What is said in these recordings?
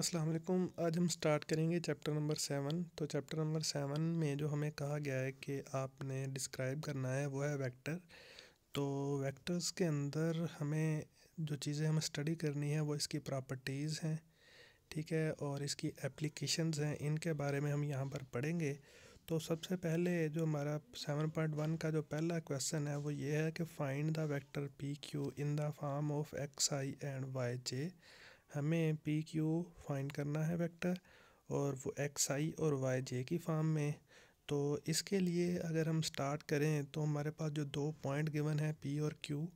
अस्सलाम वालेकुम आज हम स्टार्ट करेंगे चैप्टर नंबर सेवन तो चैप्टर नंबर सेवन में जो हमें कहा गया है कि आपने डिस्क्राइब करना है वो है वेक्टर तो वेक्टर्स के अंदर हमें जो चीज़ें हमें स्टडी करनी है वो इसकी प्रॉपर्टीज़ हैं ठीक है और इसकी एप्लीकेशंस हैं इनके बारे में हम यहाँ पर पढ़ेंगे तो सबसे पहले जो हमारा सेवन पॉइंट वन का जो पहला क्वेश्चन है वो ये है कि find the vector P Q in the form of X I and Y J हमें पी क्यू फाइंड करना है वेक्टर और वो एक्स आई और वाई जे की फार्म में तो इसके लिए अगर हम स्टार्ट करें तो हमारे पास जो दो पॉइंट गिवन है पी और क्यू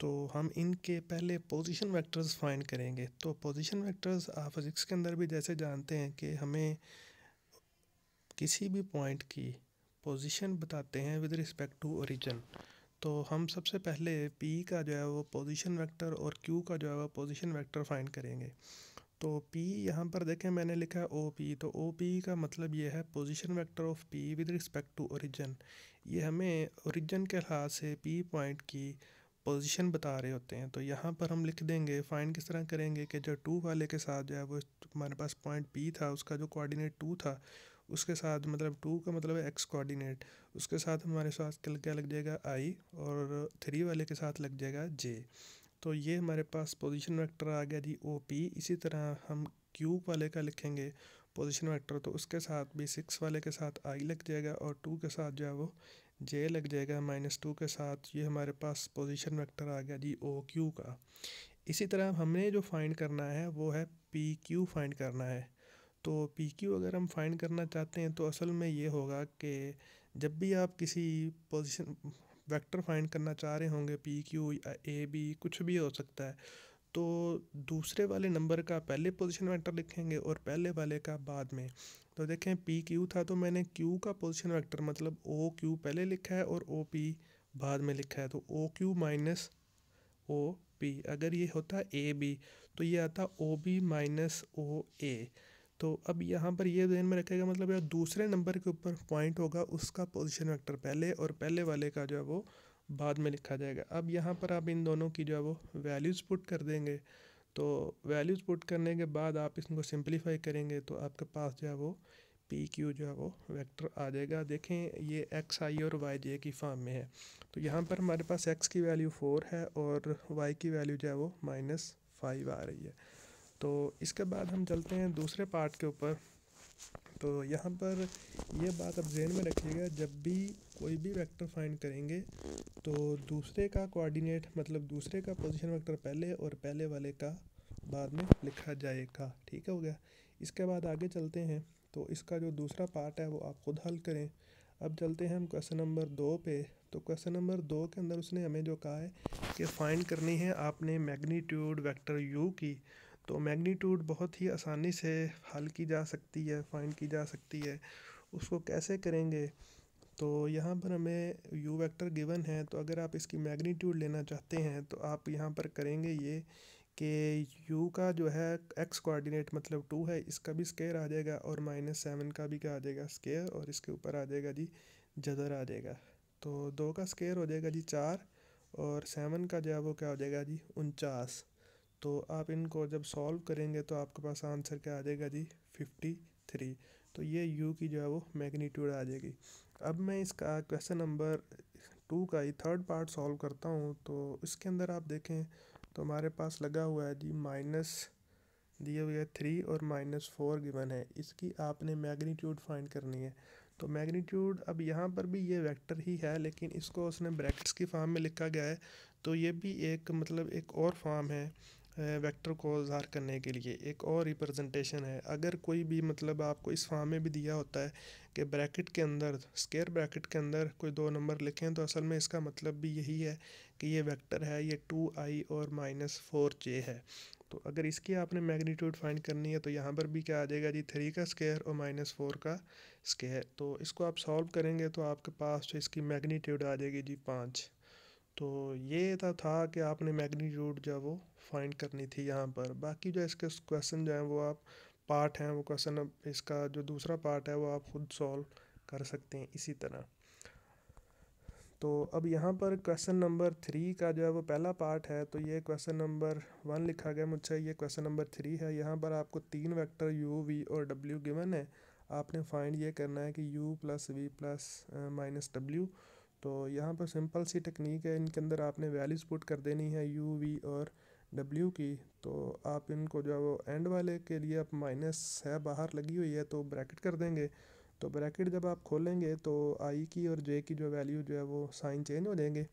तो हम इनके पहले पोजीशन वेक्टर्स फाइंड करेंगे तो पोजीशन वेक्टर्स आप फिज़िक्स के अंदर भी जैसे जानते हैं कि हमें किसी भी पॉइंट की पोजीशन बताते हैं विद रिस्पेक्ट टू ओरिजिन तो हम सबसे पहले P का जो है वो पोजीशन वेक्टर और Q का जो है वो पोजीशन वेक्टर फाइंड करेंगे तो P यहाँ पर देखें मैंने लिखा है ओ पी तो ओ पी का मतलब ये है position vector of P with respect to origin ये हमें ओरिजिन के लिहाज से P पॉइंट की पोजीशन बता रहे होते हैं तो यहाँ पर हम लिख देंगे फाइंड किस तरह करेंगे कि जो टू वाले के साथ जो है वो हमारे पास पॉइंट पी था उसका जो कोऑर्डिनेट टू था उसके साथ मतलब टू का मतलब है एक्स कोऑर्डिनेट उसके साथ हमारे साथ क्या लग जाएगा आई और थ्री वाले के साथ लग जाएगा जे तो ये हमारे पास पोजीशन वेक्टर आ गया जी ओ पी इसी तरह हम क्यूब वाले का लिखेंगे पोजीशन वेक्टर तो उसके साथ भी सिक्स वाले के साथ आई लग जाएगा और टू के साथ जो है वो जे लग जाएगा माइनस टू के साथ ये हमारे पास पोजीशन वेक्टर आ गया जी ओ क्यू का इसी तरह हमने जो फाइंड करना है वो है पी क्यू फाइंड करना है तो पी क्यू अगर हम फाइंड करना चाहते हैं तो असल में ये होगा कि जब भी आप किसी पोजीशन वेक्टर फाइंड करना चाह रहे होंगे पी क्यू ए बी कुछ भी हो सकता है तो दूसरे वाले नंबर का पहले पोजीशन वेक्टर लिखेंगे और पहले वाले का बाद में तो देखें पी क्यू था तो मैंने क्यू का पोजीशन वेक्टर मतलब ओ क्यू पहले लिखा है और ओ पी बाद में लिखा है तो O Q minus O P अगर ये होता ए बी तो ये आता ओ बी माइनस ओ ए तो अब यहाँ पर ये ध्यान में रखेगा मतलब यार दूसरे नंबर के ऊपर पॉइंट होगा उसका पोजिशन वैक्टर पहले और पहले वाले का जो है वो बाद में लिखा जाएगा अब यहाँ पर आप इन दोनों की जो है वो वैल्यूज़ पुट कर देंगे तो वैल्यूज़ पुट करने के बाद आप इसको सिंप्लीफाई करेंगे तो आपके पास जो है वो पी क्यू जो है वो वेक्टर आ जाएगा देखें ये एक्स आई और वाई जे की फॉर्म में है तो यहाँ पर हमारे पास एक्स की वैल्यू फोर है और वाई की वैल्यू जो है वो माइनस फाइव आ रही है तो इसके बाद हम चलते हैं दूसरे पार्ट के ऊपर तो यहाँ पर यह बात आप जेन में रखिएगा जब भी कोई भी वेक्टर फाइंड करेंगे तो दूसरे का कोऑर्डिनेट मतलब दूसरे का पोजीशन वेक्टर पहले और पहले वाले का बाद में लिखा जाएगा ठीक हो गया इसके बाद आगे चलते हैं तो इसका जो दूसरा पार्ट है वो आप खुद हल करें अब चलते हैं हम क्वेश्चन नंबर दो पे तो क्वेश्चन नंबर दो के अंदर उसने हमें जो कहा है कि फ़ाइंड करनी है आपने मैग्नीट्यूड वैक्टर यू की तो मैग्नीट्यूड बहुत ही आसानी से हल की जा सकती है फाइंड की जा सकती है उसको कैसे करेंगे तो यहाँ पर हमें यू वेक्टर गिवन है तो अगर आप इसकी मैग्नीट्यूड लेना चाहते हैं तो आप यहाँ पर करेंगे ये कि यू का जो है एक्स कोऑर्डिनेट मतलब टू है इसका भी स्केयर आ जाएगा और माइनस सेवन का भी क्या आ जाएगा स्केयर और इसके ऊपर आ जाएगा जी जदर आ जाएगा तो दो का स्केयर हो जाएगा जी चार और सेवन का जो है वो क्या हो जाएगा जी उनचास तो आप इनको जब सॉल्व करेंगे तो आपके पास आंसर क्या आ जाएगा जी फिफ्टी थ्री तो ये यू की जो है वो मैग्नीट्यूड आ जाएगी अब मैं इसका क्वेश्चन नंबर टू का ही थर्ड पार्ट सॉल्व करता हूँ तो इसके अंदर आप देखें तो हमारे पास लगा हुआ है जी माइनस दिए हुए थ्री और माइनस फोर गिवन है इसकी आपने मैग्नीट्यूड फाइंड करनी है तो मैग्नीट्यूड अब यहाँ पर भी ये वेक्टर ही है लेकिन इसको उसने ब्रैकेट्स की फॉर्म में लिखा गया है तो ये भी एक मतलब एक और फॉर्म है वेक्टर को ज़ाहर करने के लिए एक और रिप्रेजेंटेशन है अगर कोई भी मतलब आपको इस फॉर्म में भी दिया होता है कि ब्रैकेट के अंदर स्केयर ब्रैकेट के अंदर कोई दो नंबर लिखें तो असल में इसका मतलब भी यही है कि ये वेक्टर है ये टू आई और माइनस फोर जे है तो अगर इसकी आपने मैग्नीट्यूड फाइंड करनी है तो यहाँ पर भी क्या आ जाएगा जी थ्री का स्केयर और माइनस फोर का स्केयर तो इसको आप सॉल्व करेंगे तो आपके पास जो इसकी मैग्नीट्यूड आ जाएगी जी पाँच तो ये था था कि आपने मैग्नीट्यूड जो है वो फाइंड करनी थी यहाँ पर बाकी जो इसके क्वेश्चन जो हैं वो आप पार्ट हैं वो क्वेश्चन इसका जो दूसरा पार्ट है वो आप खुद सॉल्व कर सकते हैं इसी तरह तो अब यहाँ पर क्वेश्चन नंबर थ्री का जो है वो पहला पार्ट है तो ये क्वेश्चन नंबर वन लिखा गया मुझसे ये क्वेश्चन नंबर थ्री है यहाँ पर आपको तीन वेक्टर यू वी और डब्ल्यू गिवन है आपने फाइंड ये करना है कि U plus V plus minus W तो यहाँ पर सिंपल सी टेक्निक है इनके अंदर आपने वैल्यूज़ पुट कर देनी है यू वी और डब्ल्यू की तो आप इनको जो है वो एंड वाले के लिए आप माइनस है बाहर लगी हुई है तो ब्रैकेट कर देंगे तो ब्रैकेट जब आप खोलेंगे तो आई की और जे की जो वैल्यू जो है वो साइन चेंज हो जाएंगे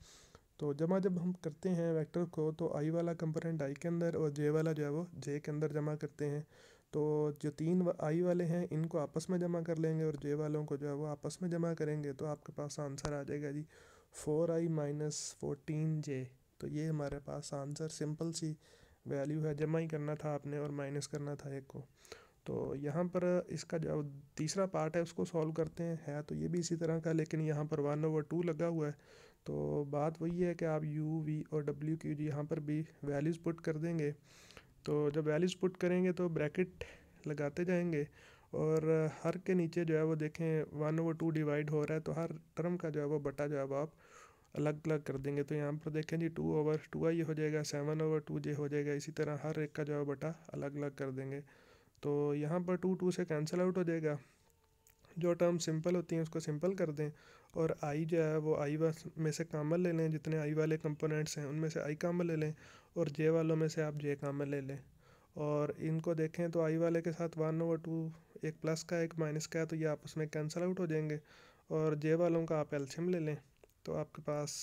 तो जमा जब हम करते हैं वेक्टर को तो आई वाला कंपोनेंट आई के अंदर और जे वाला जो है वो जे के अंदर जमा करते हैं तो जो तीन आई वाले हैं इनको आपस में जमा कर लेंगे और जे वालों को जो है वो आपस में जमा करेंगे तो आपके पास आंसर आ जाएगा जी four I minus fourteen J तो ये हमारे पास आंसर सिंपल सी वैल्यू है जमा ही करना था आपने और माइनस करना था एक को तो यहाँ पर इसका जो तीसरा पार्ट है उसको सॉल्व करते हैं है तो ये भी इसी तरह का लेकिन यहाँ पर वन ओवर टू लगा हुआ है तो बात वही है कि आप यू वी और डब्ल्यू की यहाँ पर भी वैल्यूज़ पुट कर देंगे तो जब वैल्यूज़ पुट करेंगे तो ब्रैकेट लगाते जाएंगे और हर के नीचे जो है वो देखें वन ओवर टू डिवाइड हो रहा है तो हर टर्म का जो है वो बटा जो है वो आप अलग अलग कर देंगे तो यहाँ पर देखें जी टू ओवर टू आई हो जाएगा सेवन ओवर टू जे हो जाएगा इसी तरह हर एक का जो है बटा अलग अलग कर देंगे तो यहाँ पर टू टू से कैंसिल आउट हो जाएगा जो टर्म सिंपल होती हैं उसको सिंपल कर दें और आई जो है वो आई में से कामल ले लें जितने आई वाले कंपोनेंट्स हैं उनमें से आई कामल ले लें और जे वालों में से आप जे कामल ले लें और इनको देखें तो आई वाले के साथ वन ओवर टू एक प्लस का एक माइनस का है तो ये आप उसमें कैंसिल आउट हो जाएंगे और जे वालों का आप एल्शियम ले लें तो आपके पास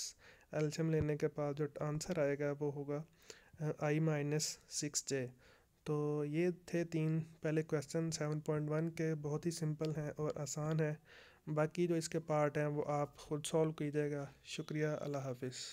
एल्शियम लेने के पास जो आंसर आएगा वो होगा आई माइनस सिक्स जे तो ये थे तीन पहले क्वेश्चन सेवन पॉइंट वन के बहुत ही सिंपल हैं और आसान हैं बाकी जो इसके पार्ट हैं वो आप खुद सॉल्व कीजिएगा शुक्रिया अल्लाह हाफिज़